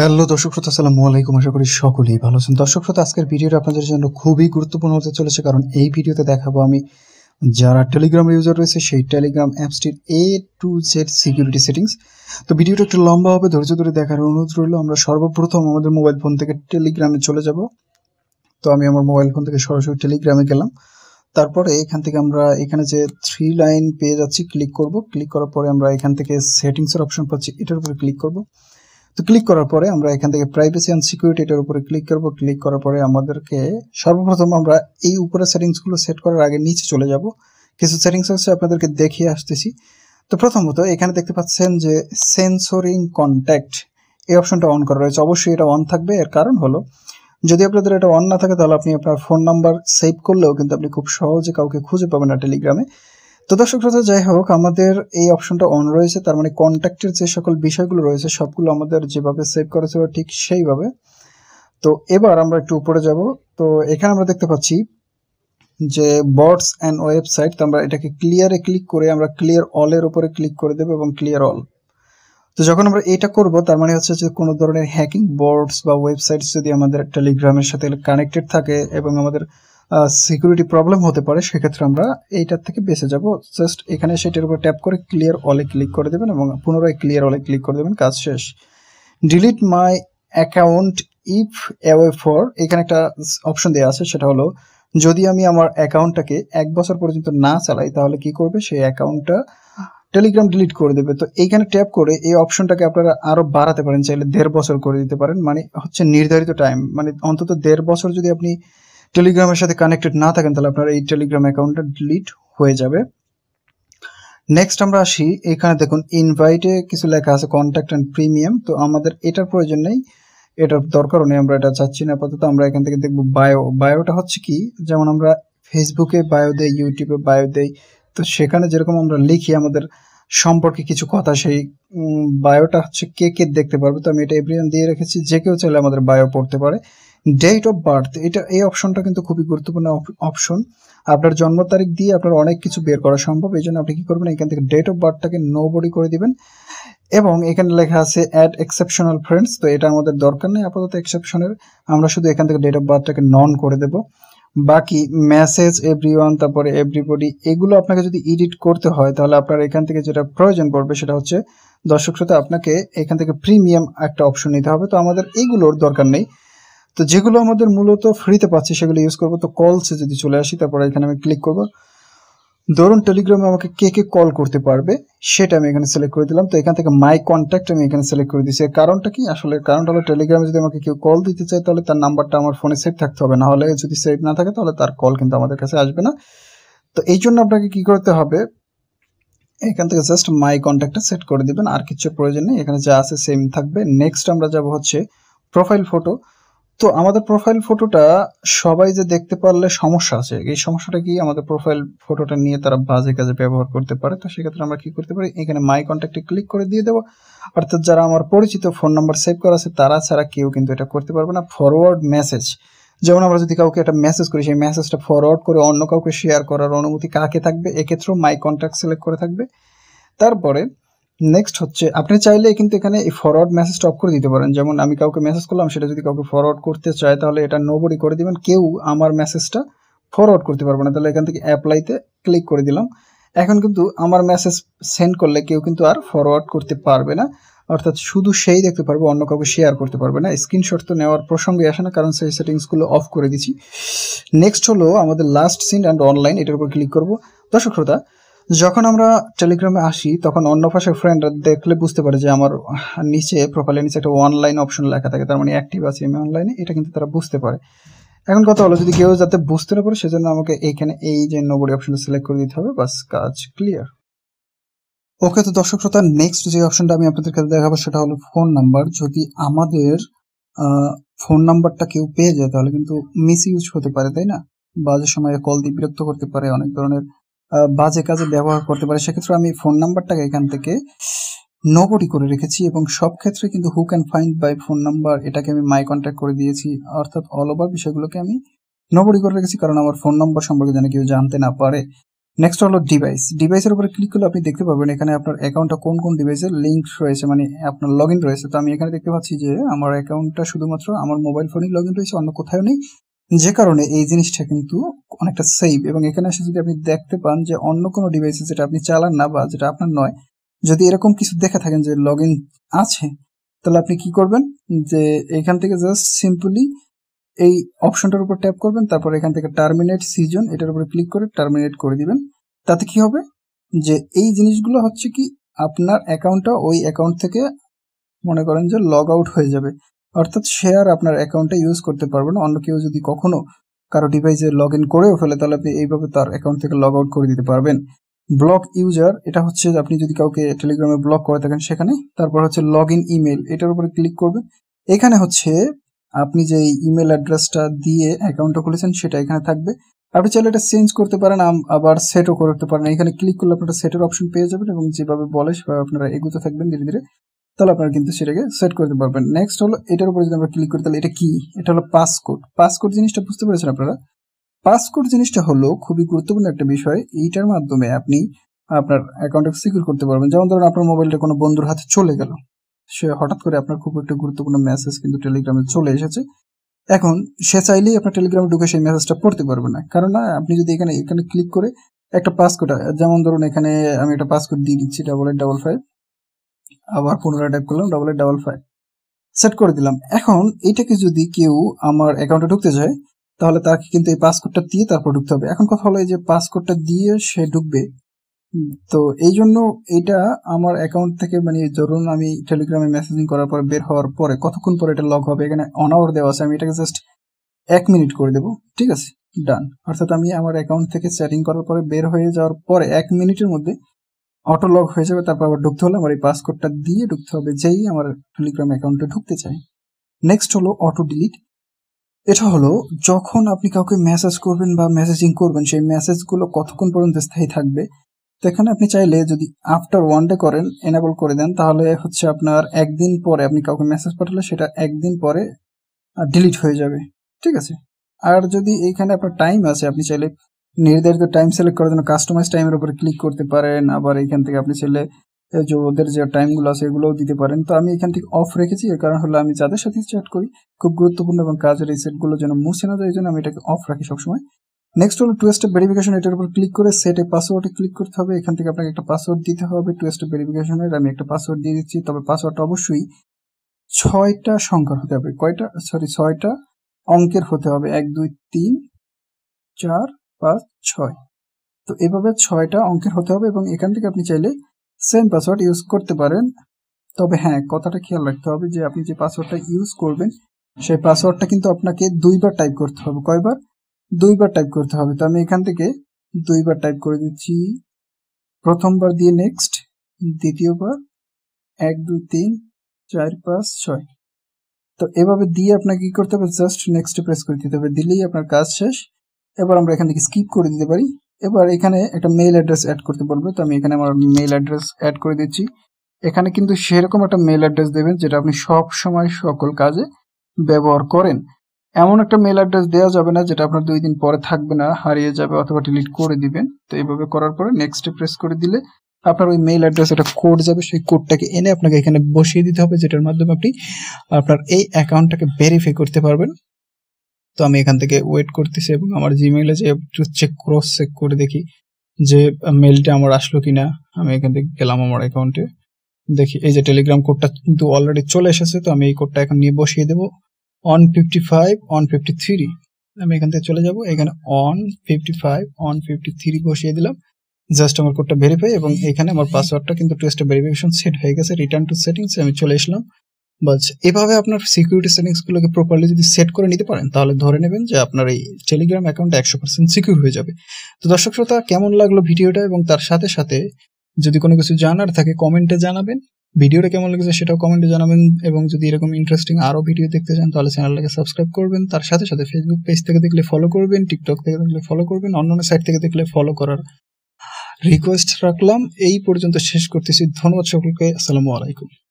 hello দর্শক শ্রোতা আসসালামু আলাইকুম আশা করি সকলেই ভালো আছেন দর্শক শ্রোতা আজকের ভিডিওটা আপনাদের জন্য খুবই গুরুত্বপূর্ণ হতে চলেছে কারণ এই ভিডিওতে দেখাবো আমি যারা টেলিগ্রাম ইউজার রয়েছে সেই টেলিগ্রাম অ্যাপসটির A to Z security settings তো ভিডিওটা একটু লম্বা হবে ধৈর্য ধরে দেখার অনুরোধ রইল আমরা সর্বপ্রথম আমাদের মোবাইল ফোন থেকে টেলিগ্রামে চলে যাব তো আমি আমার মোবাইল ফোন থেকে সরাসরি টেলিগ্রামে গেলাম তারপরে এখান থেকে আমরা এখানে যে থ্রি লাইন পেয়ে যাচ্ছি ক্লিক করব ক্লিক করার পরে আমরা এখান থেকে সেটিংসের অপশন পাচ্ছি এটার উপরে ক্লিক করবো তো ক্লিক করার পরে আমরা এখান থেকে প্রাইভেসি অ্যান্ড সিকিউরিটি এটার উপরে ক্লিক করব ক্লিক করার পরে আমাদেরকে সর্বপ্রথম আমরা এই উপরে সেটিংসগুলো সেট করার আগে নিচে চলে যাব কিছু সেটিংস আছে আপনাদেরকে দেখিয়ে আসতেছি তো প্রথমত এখানে দেখতে পাচ্ছেন যে সেন্সরিং কন্ট্যাক্ট এই অপশনটা অন করা রয়েছে অবশ্যই এটা অন থাকবে এর কারণ হলো যদি আপনাদের এটা অন না থাকে তাহলে আপনি আপনার ফোন নাম্বার সেভ করলেও কিন্তু আপনি খুব সহজে কাউকে খুঁজে পাবেন না টেলিগ্রামে তো দর্শক শ্রোতা যাই হোক আমাদের এই অপশনটা অন রয়েছে তার মানে কন্ট্যাক্টের যে সকল বিষয়গুলো রয়েছে সবগুলো আমাদের যেভাবে সেভ করা ঠিক সেইভাবে তো এবার আমরা একটু উপরে যাব তো এখানে আমরা দেখতে পাচ্ছি যে বটস অ্যান্ড ওয়েবসাইট তো আমরা এটাকে ক্লিয়ারে ক্লিক করে আমরা ক্লিয়ার অলের উপরে ক্লিক করে দেবো এবং ক্লিয়ার অল তো যখন আমরা এটা করব তার মানে হচ্ছে যে কোনো ধরনের হ্যাকিং বটস বা ওয়েবসাইটস যদি আমাদের টেলিগ্রামের সাথে কানেক্টেড থাকে এবং আমাদের সিকিউরিটি প্রবলেম হতে পারে সেক্ষেত্রে আমরা এইটার থেকে বেঁচে যাব জাস্ট এখানে সেটার উপর ট্যাপ করে ক্লিয়ার অলে ক্লিক করে দেবেন এবং পুনরায় ক্লিয়ার অলে ক্লিক করে দেবেন কাজ শেষ delete my account if away for এখানে একটা অপশন দেওয়া আছে সেটা হলো যদি আমি আমার অ্যাকাউন্টটাকে এক বছর পর্যন্ত না চালাই তাহলে কি করবে সেই অ্যাকাউন্টটা টেলিগ্রাম ডিলিট করে দেবে তো এইখানে ট্যাপ করে এই অপশনটাকে আপনারা আরও বাড়াতে পারেন চাইলে দেড় বছর করে দিতে পারেন মানে হচ্ছে নির্ধারিত টাইম মানে অন্তত দেড় বছর যদি আপনি টেলিগ্রামের সাথে কানেক্টেড না থাকেন তাহলে আপনার এই টেলিগ্রাম অ্যাকাউন্টটা ডিলিট হয়ে যাবে নেক্সট আমরা আসি এখানে দেখুন ইনভাইটে কিছু লেখা আছে কন্ট্যাক্ট অ্যান্ড প্রিমিয়াম তো আমাদের এটার প্রয়োজন নেই এটার দরকারও নেই আমরা এটা চাচ্ছি না আপাতত আমরা এখান থেকে দেখব বায়ো বায়োটা হচ্ছে কি যেমন আমরা ফেসবুকে বায়ো দেই ইউটিউবে বায়ো দেই তো সেখানে যেরকম আমরা লিখি আমাদের সম্পর্কে কিছু কথা সেই বায়োটা হচ্ছে কে কে দেখতে পারবে তো আমি এটা এভরিওয়ান দিয়ে রেখেছি যে কেউ চাইলে আমাদের বায়ো পড়তে পারে ডেট অফ বার্থ এটা এই অপশনটা কিন্তু খুবই গুরুত্বপূর্ণ অপশন আপনার জন্ম তারিখ দিয়ে আপনার অনেক কিছু বের করা সম্ভব এই জন্য আপনি কি করবেন এখান থেকে ডেট অফ বার্থটাকে নো বডি করে দিবেন এবং এখানে লেখা আছে অ্যাড এক্সেপশনাল ফ্রেন্ডস তো এটা আমাদের দরকার নেই আপাতত এক্সেপশনের আমরা শুধু এখান থেকে ডেট অফ বার্থটাকে নন করে দেব বাকি মেসেজ এভরি ওয়ান তারপরে এভরিবডি এগুলো আপনাকে যদি এডিট করতে হয় তাহলে আপনার এখান থেকে যেটা প্রয়োজন পড়বে সেটা হচ্ছে দর্শক শ্রোতা আপনাকে এখান থেকে প্রিমিয়াম একটা অপশন নিতে হবে তো আমাদের এগুলোর দরকার নেই তো যেগুলো আমাদের মূলত ফ্রিতে পাচ্ছি সেগুলো ইউজ করবো তো কলসে যদি চলে আসি তারপরে এখানে আমি ক্লিক করবো ধরুন টেলিগ্রামে আমাকে কে কে কল করতে পারবে সেটা আমি এখানে সিলেক্ট করে দিলাম তো এখান থেকে মাই কন্ট্যাক্ট আমি এখানে সিলেক্ট করে দিচ্ছি কারণটা কি আসলে কারণটা হলো টেলিগ্রামে যদি আমাকে কেউ কল দিতে চায় তাহলে তার নাম্বারটা আমার ফোনে সেভ থাকতে হবে নাহলে যদি সেভ না থাকে তাহলে তার কল কিন্তু আমাদের কাছে আসবে না তো এই জন্য আপনাকে কি করতে হবে এখান থেকে জাস্ট মাই কন্ট্যাক্টটা সেট করে দিবেন আর কিছু প্রয়োজন নেই এখানে যা আছে সেম থাকবে নেক্সট আমরা যাব হচ্ছে প্রোফাইল ফটো তো আমাদের প্রোফাইল ফটোটা সবাই যে দেখতে পারলে সমস্যা আছে এই সমস্যাটা কি আমাদের প্রোফাইল ফটোটা নিয়ে তারা বাজে কাজে ব্যবহার করতে পারে তো সেক্ষেত্রে আমরা কি করতে পারি এখানে মাই কন্ট্যাক্টে ক্লিক করে দিয়ে দেবো অর্থাৎ যারা আমার পরিচিত ফোন নাম্বার সেভ করা আছে তারা ছাড়া কেউ কিন্তু এটা করতে পারবে না ফরওয়ার্ড মেসেজ যেমন আমরা যদি কাউকে একটা মেসেজ করি সেই মেসেজটা ফরওয়ার্ড করে অন্য কাউকে শেয়ার করার অনুমতি কাকে থাকবে এক্ষেত্রেও মাই কন্ট্যাক্ট সিলেক্ট করে থাকবে তারপরে নেক্সট হচ্ছে আপনি চাইলে কিন্তু এখানে এই ফরওয়ার্ড মেসেজ স্টপ করে দিতে পারেন যেমন আমি কাউকে মেসেজ করলাম সেটা যদি কাউকে ফরওয়ার্ড করতে চায় তাহলে এটা নোবডি করে দিবেন কেউ আমার মেসেজটা ফরওয়ার্ড করতে পারবে না তাহলে এখান থেকে অ্যাপ্লাইতে ক্লিক করে দিলাম এখন কিন্তু আমার মেসেজ সেন্ড করলে কেউ কিন্তু আর ফরওয়ার্ড করতে পারবে না অর্থাৎ শুধু সেই দেখতে পারবে অন্য কাউকে শেয়ার করতে পারবে না স্ক্রিনশট তো নেওয়ার প্রসঙ্গে আসে না কারণ সেই সেটিংসগুলো অফ করে দিছি নেক্সট হলো আমাদের লাস্ট সিন অ্যান্ড অনলাইন এটার উপর ক্লিক করব দর্শক শ্রোতা যখন আমরা টেলিগ্রামে আসি তখন অন্য পাশের ফ্রেন্ড দেখলে বুঝতে পারে যে আমার নিচে প্রোফাইলের নিচে একটা অনলাইন অপশন লেখা থাকে তার মানে অ্যাক্টিভ আছে আমি অনলাইনে এটা কিন্তু তারা বুঝতে পারে এখন কথা হলো যদি কেউ যাতে বুঝতে না পারে সেজন্য আমাকে এইখানে এই যে নোবডি অপশনটা সিলেক্ট করে দিতে হবে বাস কাজ ক্লিয়ার ওকে তো দর্শক শ্রোতা নেক্সট যে অপশনটা আমি আপনাদের কাছে দেখাবো সেটা হলো ফোন নাম্বার যদি আমাদের ফোন নাম্বারটা কেউ পেয়ে যায় তাহলে কিন্তু মিস ইউজ হতে পারে তাই না বাজে সময়ে কল দিয়ে বিরক্ত করতে পারে অনেক ধরনের বাজে কাজে ব্যবহার করতে পারে সেক্ষেত্রে আমি ফোন নাম্বারটাকে এখান থেকে নগরি করে রেখেছি এবং সব ক্ষেত্রে কিন্তু who can find by phone number এটাকে আমি মাই কন্ট্যাক্ট করে দিয়েছি অর্থাৎ অল ওভার বিষয়গুলোকে আমি নগরি করে রেখেছি কারণ আমার ফোন নাম্বার সম্পর্কে যেন কেউ জানতে না পারে নেক্সট হলো ডিভাইস ডিভাইসের উপরে ক্লিক করলে আপনি দেখতে পাবেন এখানে আপনার অ্যাকাউন্টটা কোন কোন ডিভাইসের লিঙ্ক রয়েছে মানে আপনার লগ রয়েছে তো আমি এখানে দেখতে পাচ্ছি যে আমার অ্যাকাউন্টটা শুধুমাত্র আমার মোবাইল ফোনেই লগ রয়েছে অন্য কোথাও নেই যে কারণে এই জিনিসটা কিন্তু অনেকটা সেফ এবং এখানে এসে যদি আপনি দেখতে পান যে অন্য কোনো ডিভাইসে যেটা আপনি চালান না বা যেটা আপনার নয় যদি এরকম কিছু দেখে থাকেন যে লগ আছে তাহলে আপনি কি করবেন যে এখান থেকে জাস্ট সিম্পলি এই অপশনটার উপর ট্যাপ করবেন তারপর এখান থেকে টার্মিনেট সিজন এটার উপরে ক্লিক করে টার্মিনেট করে দিবেন তাতে কি হবে যে এই জিনিসগুলো হচ্ছে কি আপনার অ্যাকাউন্টটা ওই অ্যাকাউন্ট থেকে মনে করেন যে লগ আউট হয়ে যাবে অর্থাৎ শেয়ার আপনার অ্যাকাউন্টে ইউজ করতে পারবেন অন্য কেউ যদি কখনো কারো ডিভাইসে লগ ইন করেও ফেলে তাহলে আপনি এইভাবে তার অ্যাকাউন্ট থেকে লগ আউট করে দিতে পারবেন ব্লক ইউজার এটা হচ্ছে আপনি যদি কাউকে টেলিগ্রামে ব্লক করে থাকেন সেখানে তারপর হচ্ছে লগ ইন ইমেল এটার উপরে ক্লিক করবে এখানে হচ্ছে আপনি যে ইমেল অ্যাড্রেসটা দিয়ে অ্যাকাউন্টটা খুলেছেন সেটা এখানে থাকবে আপনি চাইলে এটা চেঞ্জ করতে পারেন আবার সেটও করতে পারেন এখানে ক্লিক করলে আপনারা সেটের অপশন পেয়ে যাবেন এবং যেভাবে বলে সেভাবে আপনারা এগোতে থাকবেন ধীরে ধীরে তাহলে আপনারা কিন্তু সেটাকে সেট করতে পারবেন নেক্সট হলো এটার উপরে যদি আমরা ক্লিক করি তাহলে এটা কি এটা হলো পাসকোড পাসকোড জিনিসটা বুঝতে পেরেছেন আপনারা পাসকোড জিনিসটা হলো খুবই গুরুত্বপূর্ণ একটা বিষয় এইটার মাধ্যমে আপনি আপনার অ্যাকাউন্টটাকে সিকিউর করতে পারবেন যেমন ধরুন আপনার মোবাইলটা কোনো বন্ধুর হাতে চলে গেল সে হঠাৎ করে আপনার খুব একটা গুরুত্বপূর্ণ মেসেজ কিন্তু টেলিগ্রামে চলে এসেছে এখন সে চাইলেই আপনার টেলিগ্রামে ঢুকে সেই মেসেজটা পড়তে পারবে না কারণ না আপনি যদি এখানে এখানে ক্লিক করে একটা পাসকোড যেমন ধরুন এখানে আমি একটা পাসকোড দিয়ে দিচ্ছি ডাবল এইট ডাবল ফাইভ আবার পুনরায় টাইপ করলাম double eight double five set করে দিলাম এখন এটাকে যদি কেউ আমার অ্যাকাউন্টে ঢুকতে যায় তাহলে তাকে কিন্তু এই পাসকোডটা দিয়ে তারপর ঢুকতে হবে এখন কথা হলো এই যে পাসকোডটা দিয়ে সে ঢুকবে তো এই জন্য এটা আমার অ্যাকাউন্ট থেকে মানে ধরুন আমি টেলিগ্রামে মেসেজিং করার পর বের হওয়ার পরে কতক্ষণ পরে এটা লগ হবে এখানে অন আওয়ার দেওয়া আছে আমি এটাকে জাস্ট এক মিনিট করে দেবো ঠিক আছে ডান অর্থাৎ আমি আমার অ্যাকাউন্ট থেকে সেটিং করার পরে বের হয়ে যাওয়ার পরে এক মিনিটের মধ্যে অটো লগ হয়ে যাবে তারপর আবার ঢুকতে হলে আমার এই পাসকোডটা দিয়ে ঢুকতে হবে যেই আমার টেলিগ্রাম অ্যাকাউন্টে ঢুকতে চাই নেক্সট হলো অটো ডিলিট এটা হলো যখন আপনি কাউকে মেসেজ করবেন বা মেসেজিং করবেন সেই মেসেজগুলো কতক্ষণ পর্যন্ত স্থায়ী থাকবে তো এখানে আপনি চাইলে যদি আফটার ওয়ান ডে করেন এনেবল করে দেন তাহলে হচ্ছে আপনার একদিন পরে আপনি কাউকে মেসেজ পাঠালে সেটা একদিন পরে ডিলিট হয়ে যাবে ঠিক আছে আর যদি এইখানে আপনার টাইম আছে আপনি চাইলে নির্ধারিত টাইম সিলেক্ট করার জন্য কাস্টমাইজ টাইমের উপরে ক্লিক করতে পারেন আবার এখান থেকে আপনি চাইলে যে ওদের যে টাইমগুলো আছে এগুলোও দিতে পারেন তো আমি এখান থেকে অফ রেখেছি এর কারণ হলো আমি যাদের সাথে চ্যাট করি খুব গুরুত্বপূর্ণ এবং কাজের এই সেটগুলো যেন মুছে না যায় এই জন্য আমি এটাকে অফ রাখি সবসময় নেক্সট হলো টু স্টেপ ভেরিফিকেশন এটার উপর ক্লিক করে সেটে পাসওয়ার্ডে ক্লিক করতে হবে এখান থেকে আপনাকে একটা পাসওয়ার্ড দিতে হবে টু স্টেপ ভেরিফিকেশনের আমি একটা পাসওয়ার্ড দিয়ে দিচ্ছি তবে পাসওয়ার্ডটা অবশ্যই ছয়টা সংখ্যার হতে হবে কয়টা সরি ছয়টা অঙ্কের হতে হবে এক দুই তিন চার পাঁচ ছয় তো এভাবে ছয়টা অঙ্কের হতে হবে এবং এখান থেকে আপনি চাইলে সেম পাসওয়ার্ড ইউজ করতে পারেন তবে হ্যাঁ কথাটা খেয়াল রাখতে হবে যে আপনি যে পাসওয়ার্ডটা ইউজ করবেন সেই পাসওয়ার্ডটা কিন্তু আপনাকে দুইবার টাইপ করতে হবে কয়বার দুইবার টাইপ করতে হবে তো আমি এখান থেকে দুইবার টাইপ করে দিচ্ছি প্রথমবার দিয়ে নেক্সট দ্বিতীয়বার এক দুই তিন চার পাঁচ ছয় তো এভাবে দিয়ে আপনাকে কি করতে হবে জাস্ট নেক্সট প্রেস করে দিতে হবে দিলেই আপনার কাজ শেষ এবার আমরা এখান থেকে স্কিপ করে দিতে পারি এবার এখানে একটা মেইল অ্যাড্রেস অ্যাড করতে বলবে তো আমি এখানে আমার মেইল অ্যাড্রেস অ্যাড করে দিচ্ছি এখানে কিন্তু সেরকম একটা মেল অ্যাড্রেস দেবেন যেটা আপনি সব সময় সকল কাজে ব্যবহার করেন এমন একটা মেল অ্যাড্রেস দেওয়া যাবে না যেটা আপনার দুই দিন পরে থাকবে না হারিয়ে যাবে অথবা ডিলিট করে দিবেন তো এইভাবে করার পরে নেক্সটে প্রেস করে দিলে আপনার ওই মেইল অ্যাড্রেস একটা কোড যাবে সেই কোডটাকে এনে আপনাকে এখানে বসিয়ে দিতে হবে যেটার মাধ্যমে আপনি আপনার এই অ্যাকাউন্টটাকে ভেরিফাই করতে পারবেন তো আমি এখান থেকে ওয়েট করতেছি এবং আমার জিমেইলে যে একটু চেক ক্রস চেক করে দেখি যে মেলটা আমার আসলো কিনা আমি এখান থেকে গেলাম আমার অ্যাকাউন্টে দেখি এই যে টেলিগ্রাম কোডটা কিন্তু অলরেডি চলে এসেছে তো আমি এই কোডটা এখন নিয়ে বসিয়ে দেবো on fifty five on fifty three আমি এখান থেকে চলে যাব এখানে on fifty five on fifty three বসিয়ে দিলাম জাস্ট আমার কোডটা ভেরিফাই এবং এখানে আমার পাসওয়ার্ডটা কিন্তু টেস্ট ভেরিফিকেশন সেট হয়ে গেছে রিটার্ন টু সেটিংস আমি চলে আসলাম বলছে এভাবে আপনার সিকিউরিটি সেটিংসগুলোকে প্রপারলি যদি সেট করে নিতে পারেন তাহলে ধরে নেবেন যে আপনার এই টেলিগ্রাম অ্যাকাউন্ট একশো পার্সেন্ট সিকিউর হয়ে যাবে তো দর্শক শ্রোতা কেমন লাগলো ভিডিওটা এবং তার সাথে সাথে যদি কোনো কিছু জানার থাকে কমেন্টে জানাবেন ভিডিওটা কেমন লেগেছে সেটাও কমেন্টে জানাবেন এবং যদি এরকম ইন্টারেস্টিং আরও ভিডিও দেখতে চান তাহলে চ্যানেলটাকে সাবস্ক্রাইব করবেন তার সাথে সাথে ফেসবুক পেজ থেকে দেখলে ফলো করবেন টিকটক থেকে দেখলে ফলো করবেন অন্যান্য সাইট থেকে দেখলে ফলো করার রিকোয়েস্ট রাখলাম এই পর্যন্ত শেষ করতেছি ধন্যবাদ সকলকে আসসালামু আলাইকুম